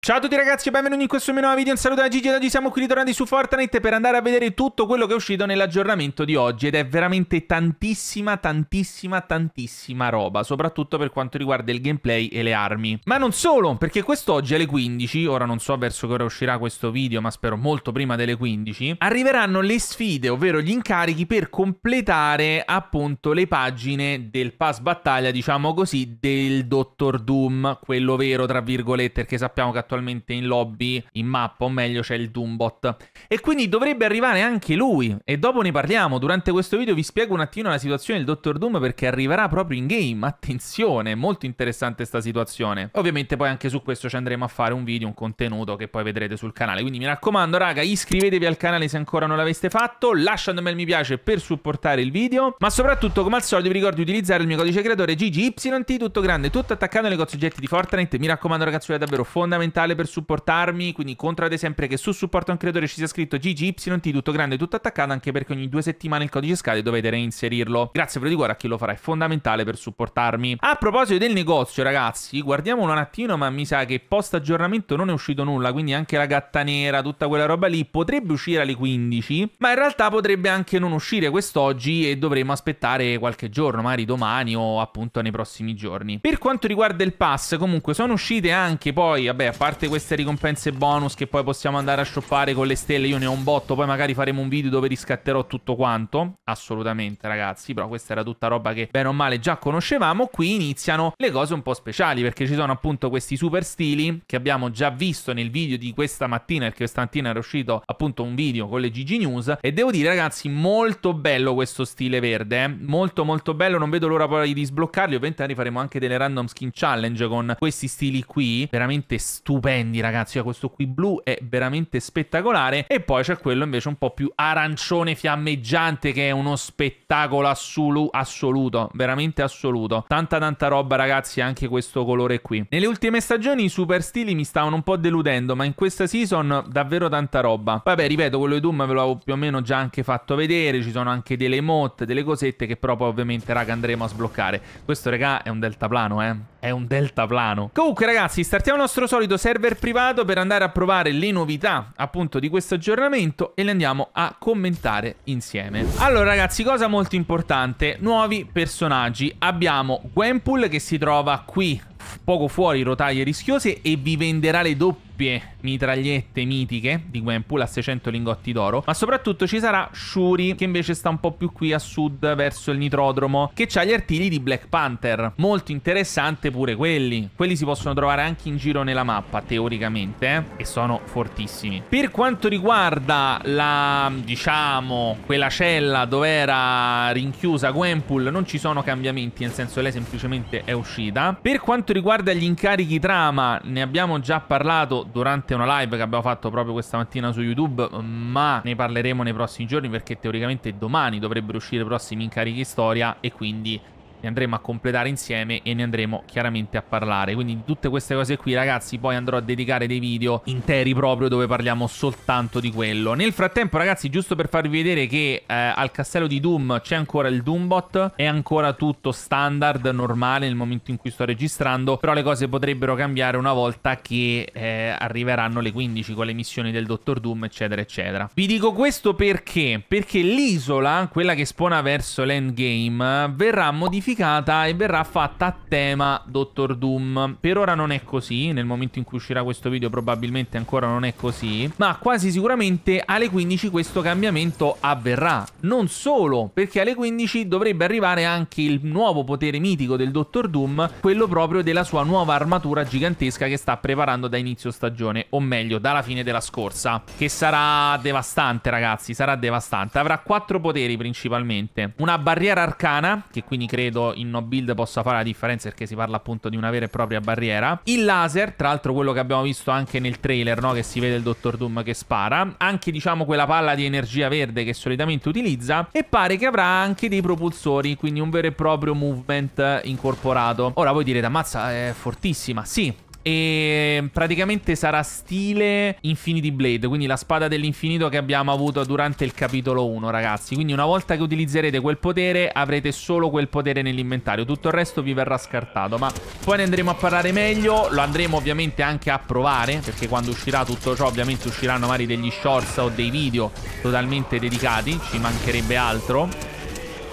Ciao a tutti ragazzi e benvenuti in questo mio nuovo video, un saluto da Gigi ed oggi siamo qui ritornati su Fortnite per andare a vedere tutto quello che è uscito nell'aggiornamento di oggi ed è veramente tantissima, tantissima, tantissima roba, soprattutto per quanto riguarda il gameplay e le armi. Ma non solo, perché quest'oggi alle 15, ora non so verso che ora uscirà questo video ma spero molto prima delle 15, arriveranno le sfide, ovvero gli incarichi per completare appunto le pagine del pass battaglia, diciamo così, del Dottor Doom, quello vero tra virgolette, perché sappiamo che attualmente in lobby, in mappa, o meglio c'è il Doombot. E quindi dovrebbe arrivare anche lui, e dopo ne parliamo, durante questo video vi spiego un attimo la situazione del Dottor Doom perché arriverà proprio in game, attenzione, molto interessante sta situazione. Ovviamente poi anche su questo ci andremo a fare un video, un contenuto che poi vedrete sul canale, quindi mi raccomando raga, iscrivetevi al canale se ancora non l'aveste fatto, lasciando un bel mi piace per supportare il video, ma soprattutto come al solito vi ricordo di utilizzare il mio codice creatore GGYT, tutto grande, tutto attaccato nei oggetti di Fortnite, mi raccomando ragazzi è davvero fondamentale fondamentale per supportarmi, quindi controllate sempre che su supporto a un creatore ci sia scritto GGYT tutto grande, tutto attaccato, anche perché ogni due settimane il codice scade e dovete reinserirlo. Grazie per di cuore a chi lo farà, è fondamentale per supportarmi. A proposito del negozio, ragazzi, guardiamolo un attimo, ma mi sa che post aggiornamento non è uscito nulla, quindi anche la gatta nera, tutta quella roba lì, potrebbe uscire alle 15, ma in realtà potrebbe anche non uscire quest'oggi e dovremo aspettare qualche giorno, magari domani o appunto nei prossimi giorni. Per quanto riguarda il pass, comunque sono uscite anche poi, vabbè, a parte parte queste ricompense bonus che poi possiamo andare a shoppare con le stelle, io ne ho un botto, poi magari faremo un video dove riscatterò tutto quanto, assolutamente ragazzi, però questa era tutta roba che bene o male già conoscevamo, qui iniziano le cose un po' speciali perché ci sono appunto questi super stili che abbiamo già visto nel video di questa mattina, perché stamattina era uscito appunto un video con le GG News e devo dire ragazzi molto bello questo stile verde, eh? molto molto bello, non vedo l'ora poi di sbloccarli, ovviamente faremo anche delle random skin challenge con questi stili qui, veramente stupido stupendi, ragazzi. Cioè, questo qui blu è veramente spettacolare. E poi c'è quello invece un po' più arancione fiammeggiante, che è uno spettacolo assolu assoluto, veramente assoluto. Tanta tanta roba, ragazzi, anche questo colore qui. Nelle ultime stagioni i super stili mi stavano un po' deludendo, ma in questa season davvero tanta roba. Vabbè, ripeto, quello di Doom ve l'avevo più o meno già anche fatto vedere. Ci sono anche delle emote, delle cosette che però poi ovviamente, raga, andremo a sbloccare. Questo, raga, è un deltaplano, eh. È un deltaplano. Comunque, ragazzi, startiamo il nostro solito set server privato per andare a provare le novità appunto di questo aggiornamento e le andiamo a commentare insieme. Allora ragazzi, cosa molto importante, nuovi personaggi. Abbiamo Gwenpool che si trova qui poco fuori rotaie rischiose e vi venderà le doppie doppie mitragliette mitiche di Gwenpool a 600 lingotti d'oro, ma soprattutto ci sarà Shuri che invece sta un po' più qui a sud verso il nitrodromo, che ha gli artigli di Black Panther, molto interessante pure quelli. Quelli si possono trovare anche in giro nella mappa teoricamente eh? e sono fortissimi. Per quanto riguarda la, diciamo, quella cella dove era rinchiusa Gwenpool, non ci sono cambiamenti, nel senso lei semplicemente è uscita. Per quanto riguarda gli incarichi trama, ne abbiamo già parlato durante una live che abbiamo fatto proprio questa mattina su YouTube, ma ne parleremo nei prossimi giorni perché teoricamente domani dovrebbero uscire i prossimi incarichi storia e quindi ne andremo a completare insieme e ne andremo chiaramente a parlare. Quindi di tutte queste cose qui ragazzi poi andrò a dedicare dei video interi proprio dove parliamo soltanto di quello. Nel frattempo ragazzi giusto per farvi vedere che eh, al castello di Doom c'è ancora il Doombot, è ancora tutto standard, normale nel momento in cui sto registrando, però le cose potrebbero cambiare una volta che eh, arriveranno le 15 con le missioni del Dottor Doom eccetera eccetera. Vi dico questo perché? Perché l'isola, quella che spona verso l'endgame, verrà modificata modificata e verrà fatta a tema Dottor Doom. Per ora non è così, nel momento in cui uscirà questo video probabilmente ancora non è così, ma quasi sicuramente alle 15 questo cambiamento avverrà. Non solo, perché alle 15 dovrebbe arrivare anche il nuovo potere mitico del Dottor Doom, quello proprio della sua nuova armatura gigantesca che sta preparando da inizio stagione, o meglio, dalla fine della scorsa, che sarà devastante ragazzi, sarà devastante. Avrà quattro poteri principalmente, una barriera arcana, che quindi credo credo in no build possa fare la differenza perché si parla appunto di una vera e propria barriera. Il laser, tra l'altro quello che abbiamo visto anche nel trailer, no? che si vede il Dottor Doom che spara, anche diciamo quella palla di energia verde che solitamente utilizza e pare che avrà anche dei propulsori, quindi un vero e proprio movement incorporato. Ora voi direte, ammazza, è fortissima, sì, e praticamente sarà stile Infinity Blade, quindi la spada dell'infinito che abbiamo avuto durante il capitolo 1, ragazzi. Quindi una volta che utilizzerete quel potere, avrete solo quel potere nell'inventario. Tutto il resto vi verrà scartato, ma poi ne andremo a parlare meglio. Lo andremo ovviamente anche a provare, perché quando uscirà tutto ciò, ovviamente usciranno magari degli shorts o dei video totalmente dedicati. Ci mancherebbe altro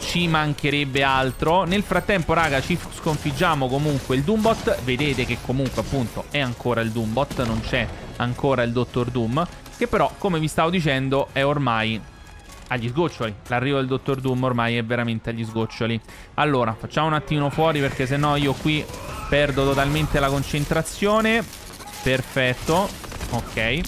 ci mancherebbe altro. Nel frattempo, raga, ci sconfiggiamo comunque il Doombot. Vedete che comunque, appunto, è ancora il Doombot, non c'è ancora il Dottor Doom. Che però, come vi stavo dicendo, è ormai agli sgoccioli. L'arrivo del Dottor Doom ormai è veramente agli sgoccioli. Allora, facciamo un attimo fuori perché sennò io qui perdo totalmente la concentrazione. Perfetto. Ok.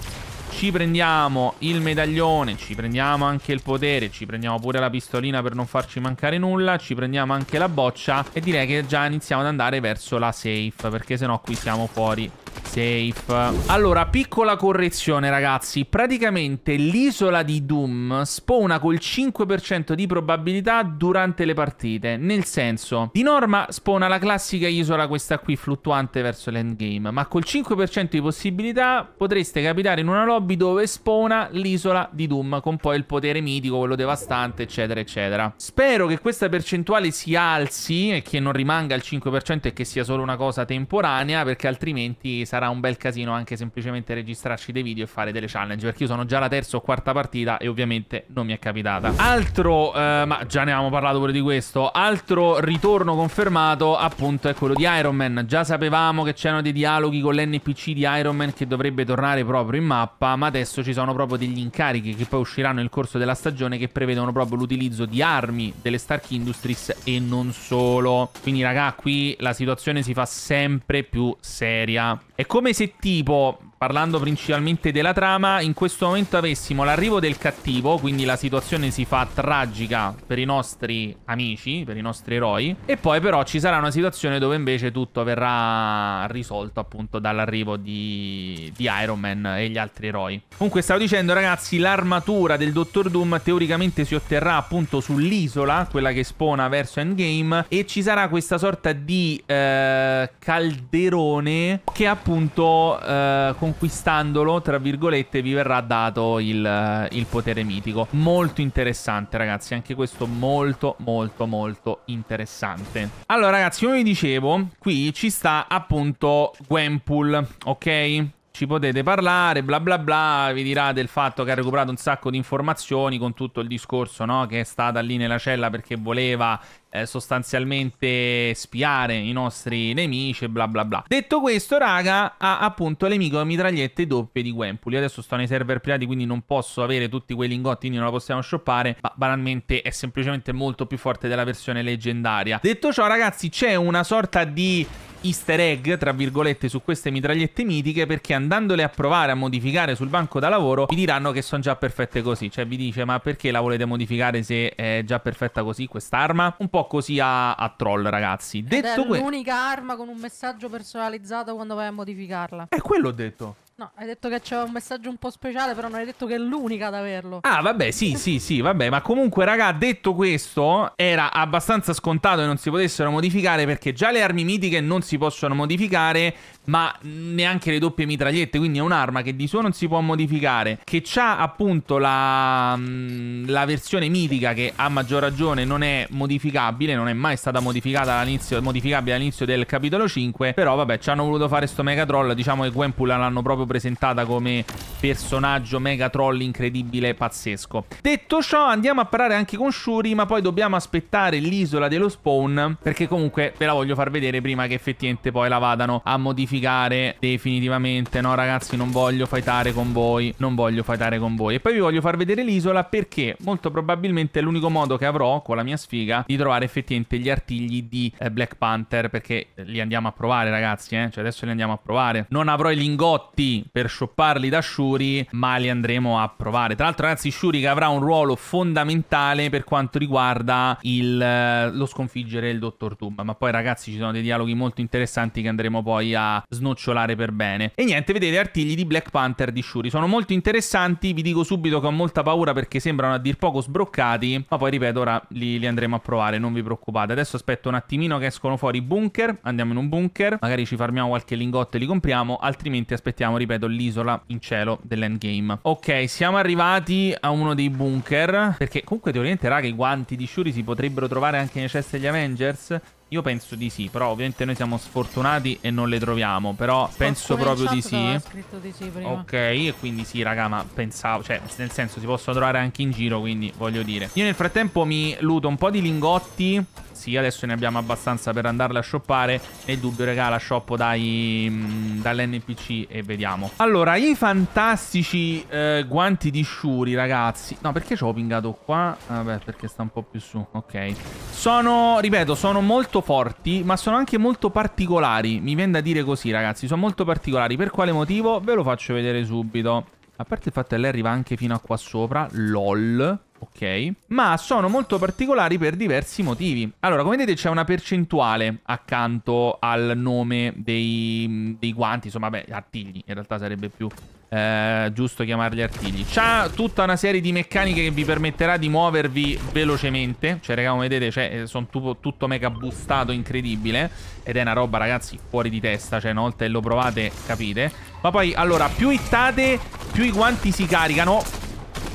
Ci prendiamo il medaglione, ci prendiamo anche il potere, ci prendiamo pure la pistolina per non farci mancare nulla, ci prendiamo anche la boccia e direi che già iniziamo ad andare verso la safe perché sennò qui siamo fuori Safe. Allora, piccola correzione, ragazzi. Praticamente l'isola di Doom spawna col 5% di probabilità durante le partite. Nel senso, di norma spawna la classica isola, questa qui, fluttuante verso l'endgame. Ma col 5% di possibilità potreste capitare in una lobby dove spawna l'isola di Doom, con poi il potere mitico, quello devastante, eccetera, eccetera. Spero che questa percentuale si alzi e che non rimanga al 5% e che sia solo una cosa temporanea, perché altrimenti sarà un bel casino anche semplicemente registrarci dei video e fare delle challenge, perché io sono già la terza o quarta partita e ovviamente non mi è capitata. Altro, eh, ma già ne avevamo parlato pure di questo, altro ritorno confermato appunto è quello di Iron Man. Già sapevamo che c'erano dei dialoghi con l'NPC di Iron Man che dovrebbe tornare proprio in mappa, ma adesso ci sono proprio degli incarichi che poi usciranno nel corso della stagione che prevedono proprio l'utilizzo di armi delle Stark Industries e non solo. Quindi raga, qui la situazione si fa sempre più seria. È come se tipo parlando principalmente della trama, in questo momento avessimo l'arrivo del cattivo, quindi la situazione si fa tragica per i nostri amici, per i nostri eroi, e poi però ci sarà una situazione dove invece tutto verrà risolto appunto dall'arrivo di, di Iron Man e gli altri eroi. Comunque stavo dicendo ragazzi, l'armatura del Dottor Doom teoricamente si otterrà appunto sull'isola, quella che spona verso Endgame, e ci sarà questa sorta di eh, calderone che appunto... Eh, conquistandolo, tra virgolette, vi verrà dato il, il potere mitico. Molto interessante, ragazzi. Anche questo molto, molto, molto interessante. Allora, ragazzi, come vi dicevo, qui ci sta appunto Gwenpool, ok? ci potete parlare, bla bla bla, vi dirà del fatto che ha recuperato un sacco di informazioni con tutto il discorso no? che è stata lì nella cella perché voleva eh, sostanzialmente spiare i nostri nemici bla bla bla. Detto questo, raga, ha appunto l'emico mitragliette doppie di Gwempul. Io adesso sto nei server privati, quindi non posso avere tutti quei lingotti, quindi non la possiamo shoppare, ma banalmente è semplicemente molto più forte della versione leggendaria. Detto ciò, ragazzi, c'è una sorta di easter egg, tra virgolette, su queste mitragliette mitiche perché andandole a provare a modificare sul banco da lavoro vi diranno che sono già perfette così. Cioè vi dice ma perché la volete modificare se è già perfetta così quest'arma? Un po' così a, a troll ragazzi. Detto questo... È l'unica arma con un messaggio personalizzato quando vai a modificarla. È quello ho detto. No, hai detto che c'è un messaggio un po' speciale, però non hai detto che è l'unica ad averlo. Ah, vabbè, sì, sì, sì, vabbè, ma comunque, raga, detto questo, era abbastanza scontato che non si potessero modificare perché già le armi mitiche non si possono modificare, ma neanche le doppie mitragliette, quindi è un'arma che di suo non si può modificare, che c'ha appunto la, mm, la versione mitica che a maggior ragione non è modificabile, non è mai stata modificata all'inizio, modificabile all'inizio del capitolo 5, però vabbè, ci hanno voluto fare sto Mega Troll, diciamo che Gwenpool l'hanno proprio presentata come personaggio mega troll incredibile pazzesco. Detto ciò andiamo a parare anche con Shuri ma poi dobbiamo aspettare l'isola dello spawn perché comunque ve la voglio far vedere prima che effettivamente poi la vadano a modificare definitivamente. No ragazzi non voglio fightare con voi, non voglio fightare con voi. E poi vi voglio far vedere l'isola perché molto probabilmente è l'unico modo che avrò con la mia sfiga di trovare effettivamente gli artigli di eh, Black Panther perché li andiamo a provare ragazzi eh? cioè adesso li andiamo a provare non avrò i lingotti per shopparli da Shuri, ma li andremo a provare. Tra l'altro, ragazzi, Shuri che avrà un ruolo fondamentale per quanto riguarda il, eh, lo sconfiggere il Dottor Doom. Ma poi, ragazzi, ci sono dei dialoghi molto interessanti che andremo poi a snocciolare per bene. E niente, vedete artigli di Black Panther di Shuri. Sono molto interessanti, vi dico subito che ho molta paura perché sembrano a dir poco sbroccati, ma poi ripeto, ora li, li andremo a provare, non vi preoccupate. Adesso aspetto un attimino che escono fuori i bunker, andiamo in un bunker, magari ci farmiamo qualche lingotto e li compriamo, altrimenti aspettiamo, ripeto, ripeto, l'isola in cielo dell'endgame. Ok, siamo arrivati a uno dei bunker. Perché comunque teoricamente, raga, i guanti di Shuri si potrebbero trovare anche nei cesti degli Avengers? Io penso di sì, però ovviamente noi siamo sfortunati e non le troviamo, però Sto penso proprio di sì. di sì. Prima. Ok, e quindi sì, raga, ma pensavo, cioè, nel senso si possono trovare anche in giro, quindi voglio dire. Io nel frattempo mi luto un po' di lingotti sì, adesso ne abbiamo abbastanza per andarle a shoppare. Nel dubbio, regà, la shoppo mm, dall'NPC e vediamo. Allora, i fantastici eh, guanti di Shuri, ragazzi. No, perché ci ho pingato qua? Vabbè, perché sta un po' più su. Ok. Sono, ripeto, sono molto forti, ma sono anche molto particolari. Mi viene da dire così, ragazzi. Sono molto particolari. Per quale motivo? Ve lo faccio vedere subito. A parte il fatto che lei arriva anche fino a qua sopra. LOL ok? Ma sono molto particolari per diversi motivi. Allora, come vedete c'è una percentuale accanto al nome dei, dei guanti, insomma, beh, artigli, in realtà sarebbe più eh, giusto chiamarli artigli. C'ha tutta una serie di meccaniche che vi permetterà di muovervi velocemente. Cioè, raga, come vedete, cioè, eh, sono tutto, tutto mega boostato, incredibile. Ed è una roba, ragazzi, fuori di testa. Cioè, una volta che lo provate, capite. Ma poi, allora, più hittate, più i guanti si caricano.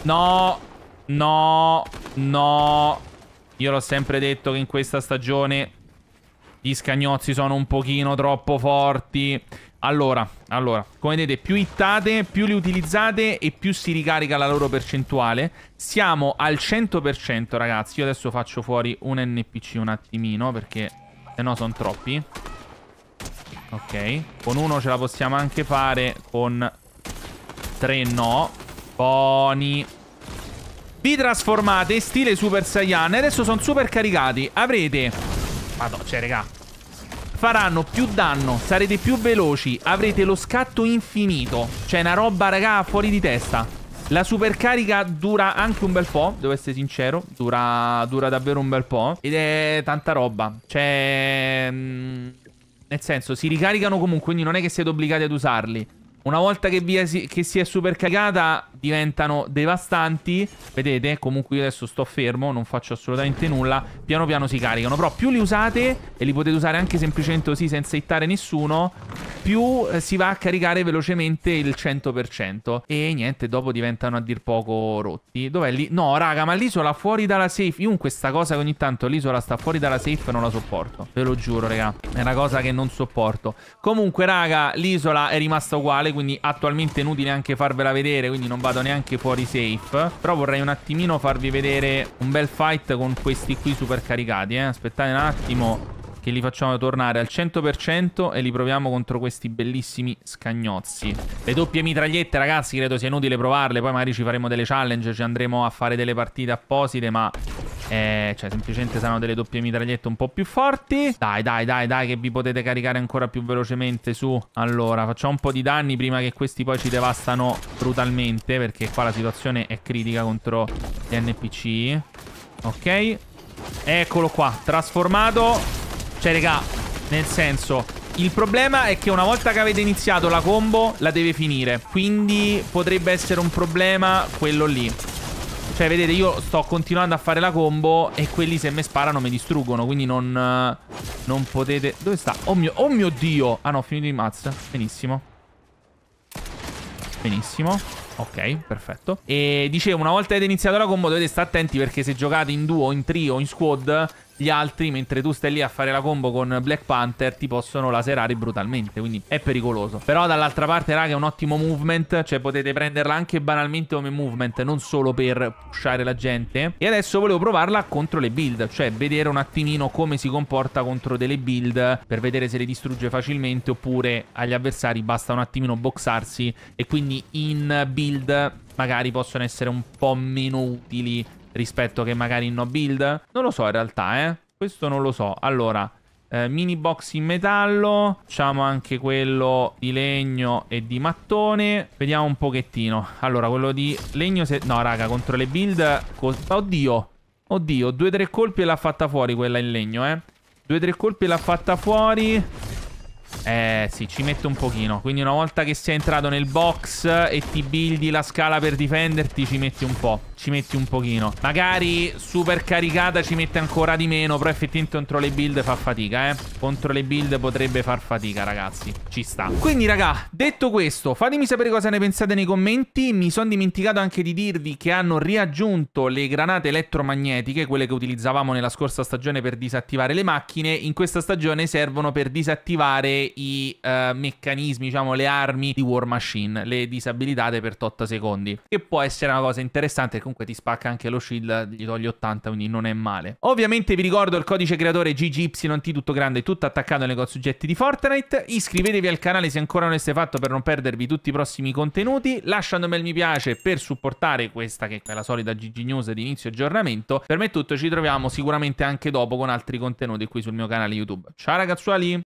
No, No, no. Io l'ho sempre detto che in questa stagione gli scagnozzi sono un pochino troppo forti. Allora, allora, come vedete, più hittate, più li utilizzate e più si ricarica la loro percentuale. Siamo al 100%, ragazzi. Io adesso faccio fuori un NPC un attimino, perché se no sono troppi. Ok, con uno ce la possiamo anche fare, con tre no. Buoni. Vi trasformate in stile Super Saiyan. E Adesso sono super caricati. Avrete... Madonna, cioè, raga. Faranno più danno, sarete più veloci, avrete lo scatto infinito. Cioè, una roba, raga, fuori di testa. La supercarica dura anche un bel po', devo essere sincero. Dura, dura davvero un bel po'. Ed è tanta roba. Cioè... Mm, nel senso, si ricaricano comunque, quindi non è che siete obbligati ad usarli. Una volta che, si, che si è supercaricata diventano devastanti. Vedete, comunque io adesso sto fermo, non faccio assolutamente nulla. Piano piano si caricano. Però più li usate, e li potete usare anche semplicemente così senza hittare nessuno, più eh, si va a caricare velocemente il 100%. E niente, dopo diventano a dir poco rotti. Dov'è lì? No, raga, ma l'isola fuori dalla safe. Io in questa cosa che ogni tanto l'isola sta fuori dalla safe non la sopporto. Ve lo giuro, raga. È una cosa che non sopporto. Comunque, raga, l'isola è rimasta uguale, quindi attualmente è inutile anche farvela vedere, quindi non vado neanche fuori safe. Però vorrei un attimino farvi vedere un bel fight con questi qui super caricati, eh. Aspettate un attimo che li facciamo tornare al 100% e li proviamo contro questi bellissimi scagnozzi. Le doppie mitragliette, ragazzi, credo sia inutile provarle, poi magari ci faremo delle challenge, ci andremo a fare delle partite apposite, ma... Eh, cioè, semplicemente saranno delle doppie mitragliette un po' più forti. Dai, dai, dai, dai, che vi potete caricare ancora più velocemente su. Allora, facciamo un po' di danni prima che questi poi ci devastano brutalmente, perché qua la situazione è critica contro gli NPC. Ok. Eccolo qua, trasformato cioè, raga, nel senso, il problema è che una volta che avete iniziato la combo, la deve finire. Quindi potrebbe essere un problema quello lì. Cioè, vedete, io sto continuando a fare la combo e quelli se me sparano mi distruggono, quindi non... Non potete... Dove sta? Oh mio, oh mio Dio! Ah no, ho finito i mazza. Benissimo. Benissimo. Ok, perfetto. E dicevo, una volta che avete iniziato la combo dovete stare attenti perché se giocate in duo, in trio, in squad gli altri, mentre tu stai lì a fare la combo con Black Panther, ti possono laserare brutalmente. Quindi è pericoloso. Però dall'altra parte, raga, è un ottimo movement. Cioè, potete prenderla anche banalmente come movement, non solo per pushare la gente. E adesso volevo provarla contro le build. Cioè, vedere un attimino come si comporta contro delle build per vedere se le distrugge facilmente oppure agli avversari basta un attimino boxarsi e quindi in build magari possono essere un po' meno utili rispetto che magari in no build? Non lo so in realtà, eh. Questo non lo so. Allora, eh, mini box in metallo, facciamo anche quello di legno e di mattone. Vediamo un pochettino. Allora, quello di legno... Se... No, raga, contro le build... Oddio! Oddio, due o tre colpi e l'ha fatta fuori quella in legno, eh. Due o tre colpi e l'ha fatta fuori. Eh sì, ci metto un pochino Quindi una volta che sei entrato nel box E ti buildi la scala per difenderti Ci metti un po' ci metti un pochino. Magari super caricata ci mette ancora di meno, però effettivamente contro le build fa fatica, eh. Contro le build potrebbe far fatica, ragazzi. Ci sta. Quindi, raga, detto questo, fatemi sapere cosa ne pensate nei commenti. Mi sono dimenticato anche di dirvi che hanno riaggiunto le granate elettromagnetiche, quelle che utilizzavamo nella scorsa stagione per disattivare le macchine. In questa stagione servono per disattivare i uh, meccanismi, diciamo, le armi di War Machine, le disabilitate per 8 secondi. Che può essere una cosa interessante, comunque comunque ti spacca anche lo shield, gli toglie 80, quindi non è male. Ovviamente vi ricordo il codice creatore GGYT tutto grande, tutto attaccato nei soggetti di Fortnite. Iscrivetevi al canale se ancora non l'avete fatto per non perdervi tutti i prossimi contenuti, Lasciando un bel mi piace per supportare questa che è la solita GG News di inizio aggiornamento. Per me è tutto, ci troviamo sicuramente anche dopo con altri contenuti qui sul mio canale YouTube. Ciao ragazzuoli!